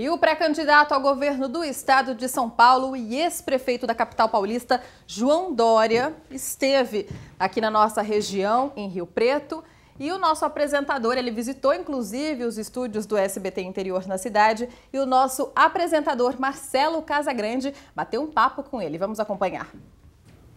E o pré-candidato ao governo do estado de São Paulo e ex-prefeito da capital paulista, João Dória, esteve aqui na nossa região, em Rio Preto. E o nosso apresentador, ele visitou inclusive os estúdios do SBT Interior na cidade. E o nosso apresentador, Marcelo Casagrande, bateu um papo com ele. Vamos acompanhar.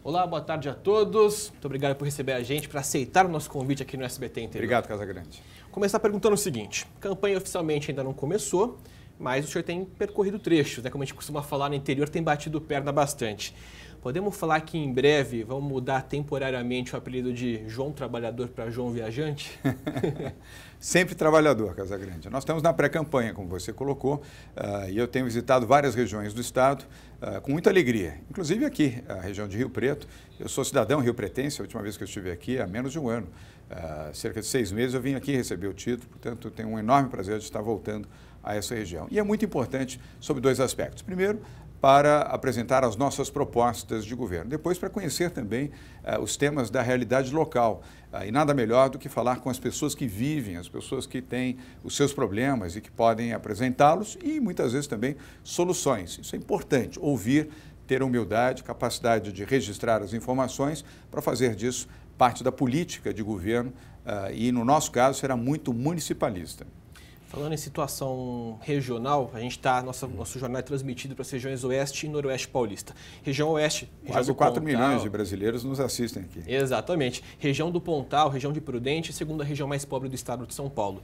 Olá, boa tarde a todos. Muito obrigado por receber a gente, por aceitar o nosso convite aqui no SBT Interior. Obrigado, Casagrande. Começar perguntando o seguinte: campanha oficialmente ainda não começou mas o senhor tem percorrido trechos, né? como a gente costuma falar no interior, tem batido perna bastante. Podemos falar que em breve vamos mudar temporariamente o apelido de João Trabalhador para João Viajante? Sempre trabalhador, Casagrande. Nós estamos na pré-campanha, como você colocou, uh, e eu tenho visitado várias regiões do estado uh, com muita alegria, inclusive aqui, a região de Rio Preto. Eu sou cidadão rio-pretense, a última vez que eu estive aqui há menos de um ano. Uh, cerca de seis meses eu vim aqui receber o título, portanto, tenho um enorme prazer de estar voltando a essa região. E é muito importante sobre dois aspectos. Primeiro, para apresentar as nossas propostas de governo. Depois, para conhecer também uh, os temas da realidade local. Uh, e nada melhor do que falar com as pessoas que vivem, as pessoas que têm os seus problemas e que podem apresentá-los e muitas vezes também soluções. Isso é importante, ouvir, ter humildade, capacidade de registrar as informações para fazer disso parte da política de governo uh, e, no nosso caso, será muito municipalista. Falando em situação regional, a gente está, hum. nosso jornal é transmitido para as regiões Oeste e Noroeste Paulista. Região Oeste, região Quase do 4 Pontal, milhões de brasileiros nos assistem aqui. Exatamente. Região do Pontal, região de Prudente, segunda região mais pobre do estado de São Paulo.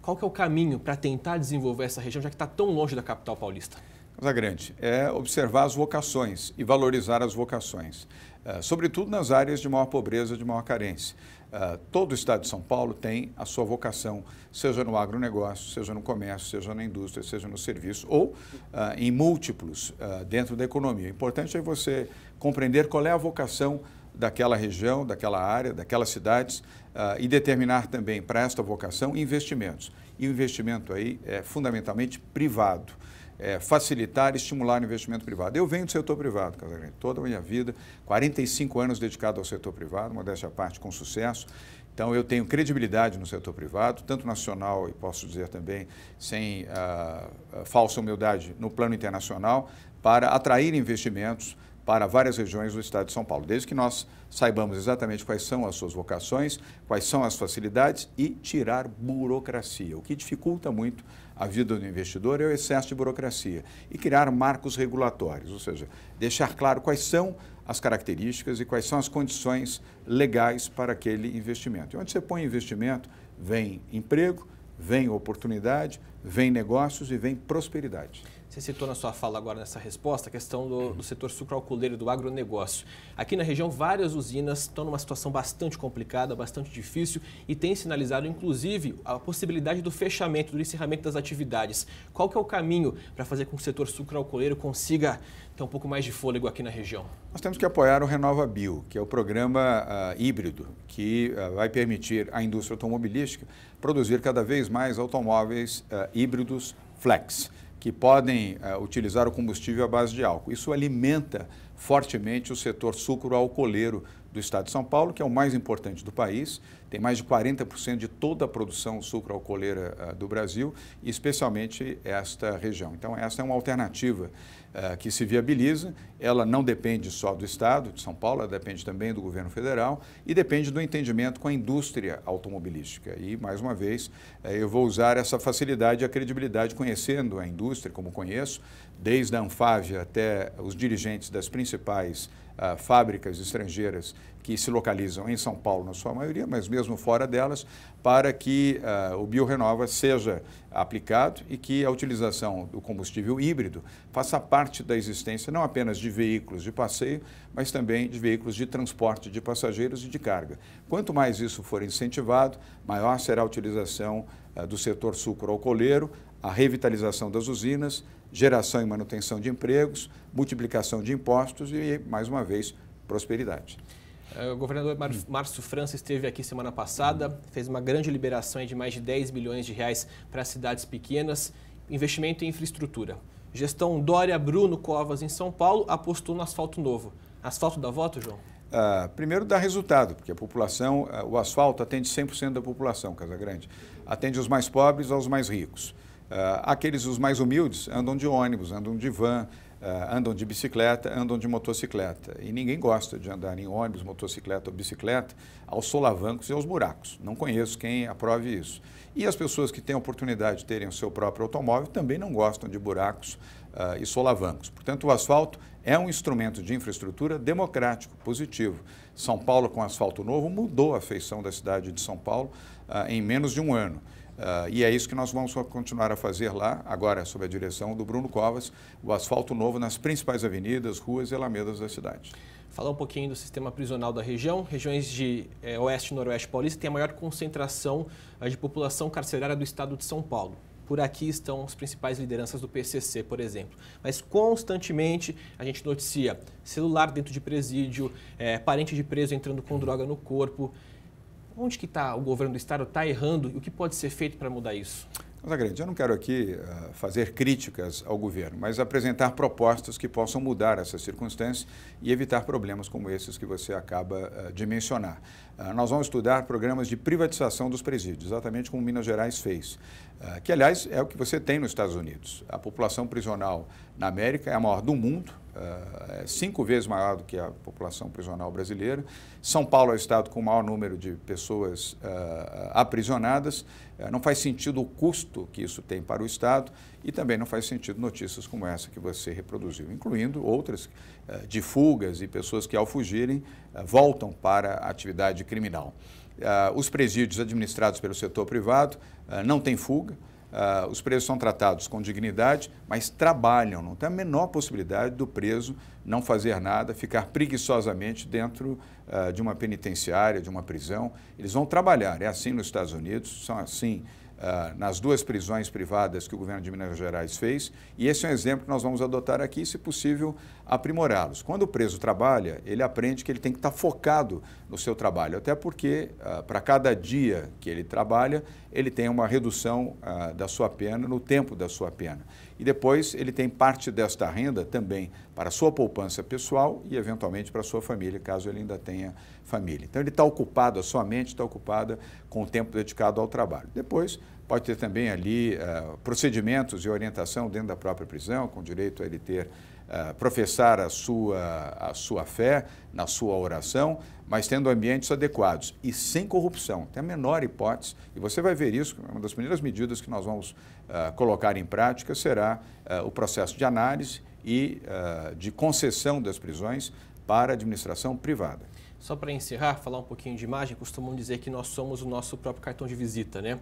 Qual que é o caminho para tentar desenvolver essa região, já que está tão longe da capital paulista? Casa grande é observar as vocações e valorizar as vocações, eh, sobretudo nas áreas de maior pobreza, de maior carência. Ah, todo o estado de São Paulo tem a sua vocação, seja no agronegócio, seja no comércio, seja na indústria, seja no serviço, ou uh, em múltiplos uh, dentro da economia. O importante é você compreender qual é a vocação daquela região, daquela área, daquelas cidades e determinar também para esta vocação investimentos. E o investimento aí é fundamentalmente privado é, facilitar e estimular o investimento privado. Eu venho do setor privado, Casagrande, toda a minha vida, 45 anos dedicado ao setor privado, modéstia à parte, com sucesso. Então, eu tenho credibilidade no setor privado, tanto nacional e posso dizer também sem ah, ah, falsa humildade no plano internacional, para atrair investimentos para várias regiões do estado de São Paulo, desde que nós saibamos exatamente quais são as suas vocações, quais são as facilidades e tirar burocracia. O que dificulta muito a vida do investidor é o excesso de burocracia e criar marcos regulatórios, ou seja, deixar claro quais são as características e quais são as condições legais para aquele investimento. E onde você põe investimento, vem emprego, vem oportunidade, vem negócios e vem prosperidade. Você citou na sua fala agora, nessa resposta, a questão do, do setor sucroalcooleiro, do agronegócio. Aqui na região, várias usinas estão numa situação bastante complicada, bastante difícil e tem sinalizado, inclusive, a possibilidade do fechamento, do encerramento das atividades. Qual que é o caminho para fazer com que o setor sucroalcooleiro consiga ter um pouco mais de fôlego aqui na região? Nós temos que apoiar o Renova Bio, que é o programa uh, híbrido que uh, vai permitir à indústria automobilística produzir cada vez mais automóveis uh, híbridos flex que podem uh, utilizar o combustível à base de álcool. Isso alimenta fortemente o setor sucro-alcooleiro do Estado de São Paulo, que é o mais importante do país, tem mais de 40% de toda a produção sucroalcooleira uh, do Brasil, e especialmente esta região. Então, essa é uma alternativa uh, que se viabiliza, ela não depende só do Estado de São Paulo, ela depende também do governo federal e depende do entendimento com a indústria automobilística. E, mais uma vez, uh, eu vou usar essa facilidade e a credibilidade conhecendo a indústria, como conheço, desde a Anfávia até os dirigentes das principais uh, fábricas estrangeiras que se localizam em São Paulo, na sua maioria, mas mesmo fora delas, para que uh, o BioRenova seja aplicado e que a utilização do combustível híbrido faça parte da existência não apenas de veículos de passeio, mas também de veículos de transporte de passageiros e de carga. Quanto mais isso for incentivado, maior será a utilização uh, do setor sucro coleiro, a revitalização das usinas, geração e manutenção de empregos, multiplicação de impostos e, mais uma vez, prosperidade. É, o governador Mar hum. Márcio França esteve aqui semana passada, hum. fez uma grande liberação de mais de 10 bilhões de reais para cidades pequenas, investimento em infraestrutura. Gestão Dória Bruno Covas em São Paulo apostou no asfalto novo. Asfalto dá voto, João? Ah, primeiro dá resultado, porque a população, ah, o asfalto atende 100% da população, Casa Grande. Atende os mais pobres aos mais ricos. Ah, aqueles os mais humildes andam de ônibus, andam de van, Uh, andam de bicicleta, andam de motocicleta. E ninguém gosta de andar em ônibus, motocicleta ou bicicleta aos solavancos e aos buracos. Não conheço quem aprove isso. E as pessoas que têm a oportunidade de terem o seu próprio automóvel também não gostam de buracos uh, e solavancos. Portanto, o asfalto é um instrumento de infraestrutura democrático, positivo. São Paulo, com asfalto novo, mudou a feição da cidade de São Paulo uh, em menos de um ano. Uh, e é isso que nós vamos continuar a fazer lá, agora sob a direção do Bruno Covas, o asfalto novo nas principais avenidas, ruas e alamedas da cidade. Falar um pouquinho do sistema prisional da região. Regiões de é, oeste e noroeste paulista têm a maior concentração é, de população carcerária do estado de São Paulo. Por aqui estão as principais lideranças do PCC, por exemplo. Mas constantemente a gente noticia celular dentro de presídio, é, parente de preso entrando com droga no corpo, Onde que está o governo do Estado? Está errando? E o que pode ser feito para mudar isso? grande, eu não quero aqui eh, fazer críticas ao governo, mas apresentar propostas que possam mudar essas circunstâncias e evitar problemas como esses que você acaba eh, de mencionar. Eh, nós vamos estudar programas de privatização dos presídios, exatamente como Minas Gerais fez, que, aliás, é o que você tem nos Estados Unidos. A população prisional na América é a maior do mundo, eh, é cinco vezes maior do que a população prisional brasileira. São Paulo é o estado com o maior número de pessoas uh, aprisionadas. Uh, não faz sentido o custo que isso tem para o estado e também não faz sentido notícias como essa que você reproduziu, incluindo outras uh, de fugas e pessoas que, ao fugirem, voltam para a atividade criminal. os presídios administrados pelo setor privado não têm fuga. Uh, os presos são tratados com dignidade, mas trabalham, não tem a menor possibilidade do preso não fazer nada, ficar preguiçosamente dentro uh, de uma penitenciária, de uma prisão. Eles vão trabalhar, é assim nos Estados Unidos, são assim uh, nas duas prisões privadas que o governo de Minas Gerais fez, e esse é um exemplo que nós vamos adotar aqui, se possível, aprimorá-los. Quando o preso trabalha, ele aprende que ele tem que estar tá focado no seu trabalho, até porque ah, para cada dia que ele trabalha, ele tem uma redução ah, da sua pena, no tempo da sua pena. E depois ele tem parte desta renda também para sua poupança pessoal e eventualmente para sua família, caso ele ainda tenha família. Então ele está ocupado, a sua mente está ocupada com o tempo dedicado ao trabalho. Depois pode ter também ali ah, procedimentos e orientação dentro da própria prisão, com direito a ele ter eh, professar a sua, a sua fé na sua oração, mas tendo ambientes adequados e sem corrupção, tem a menor hipótese. E você vai ver isso, uma das primeiras medidas que nós vamos uh, colocar em prática será uh, o processo de análise e de concessão das prisões para a administração privada. Só para encerrar, falar um pouquinho de imagem, costumam dizer que nós somos o nosso próprio cartão de visita, né?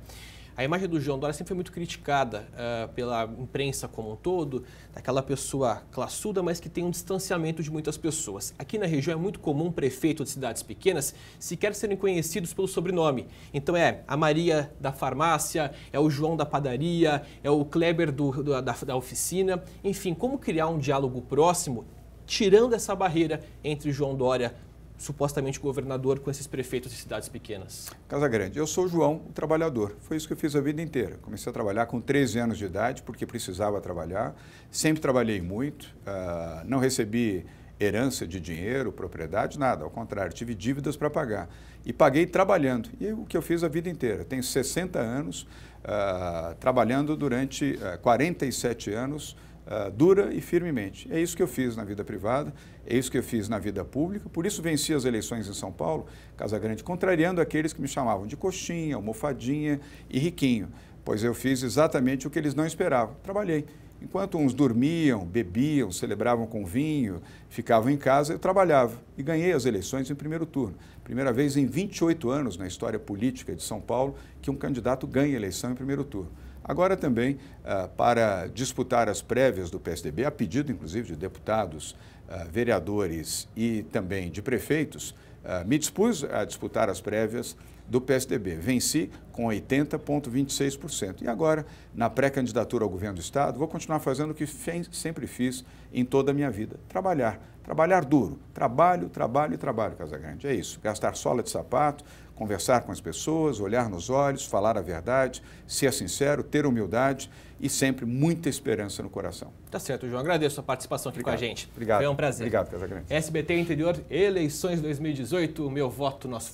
A imagem do João Dória sempre foi muito criticada uh, pela imprensa como um todo, daquela pessoa classuda, mas que tem um distanciamento de muitas pessoas. Aqui na região é muito comum prefeito de cidades pequenas sequer serem conhecidos pelo sobrenome. Então é a Maria da farmácia, é o João da padaria, é o Kleber do, do, da, da oficina. Enfim, como criar um diálogo próximo tirando essa barreira entre João Dória supostamente governador com esses prefeitos de cidades pequenas? Casa Grande. Eu sou o João, o trabalhador. Foi isso que eu fiz a vida inteira. Comecei a trabalhar com 13 anos de idade, porque precisava trabalhar. Sempre trabalhei muito, uh, não recebi herança de dinheiro, propriedade, nada. Ao contrário, tive dívidas para pagar. E paguei trabalhando. E é o que eu fiz a vida inteira. Tenho 60 anos, uh, trabalhando durante uh, ah, 47 anos uh, dura e firmemente. É isso que eu fiz na vida privada, é isso que eu fiz na vida pública, por isso venci as eleições em São Paulo, Casa Grande, contrariando aqueles que me chamavam de coxinha, almofadinha e riquinho, pois eu fiz exatamente o que eles não esperavam. Trabalhei. Enquanto uns dormiam, bebiam, celebravam com vinho, ficavam em casa, eu trabalhava e ganhei as eleições em primeiro turno. Primeira vez em 28 anos na história política de São Paulo que um candidato ganha eleição em primeiro turno. Agora também, ah, para disputar as prévias do PSDB, a pedido inclusive de deputados, ah, vereadores e também de prefeitos, ah, me dispus a disputar as prévias do PSDB. Venci com 80,26%. E agora, na pré-candidatura ao governo do Estado, vou continuar fazendo o que sempre fiz em toda a minha vida: trabalhar. Trabalhar duro. Trabalho, trabalho e trabalho, Casagrande. É isso. Gastar sola de sapato, conversar com as pessoas, olhar nos olhos, falar a verdade, ser sincero, ter humildade e sempre muita esperança no coração. Tá certo, João. Agradeço a participação aqui Obrigado. com a gente. Obrigado. Foi um prazer. Obrigado, Casagrande. SBT Interior, eleições 2018, meu voto, nosso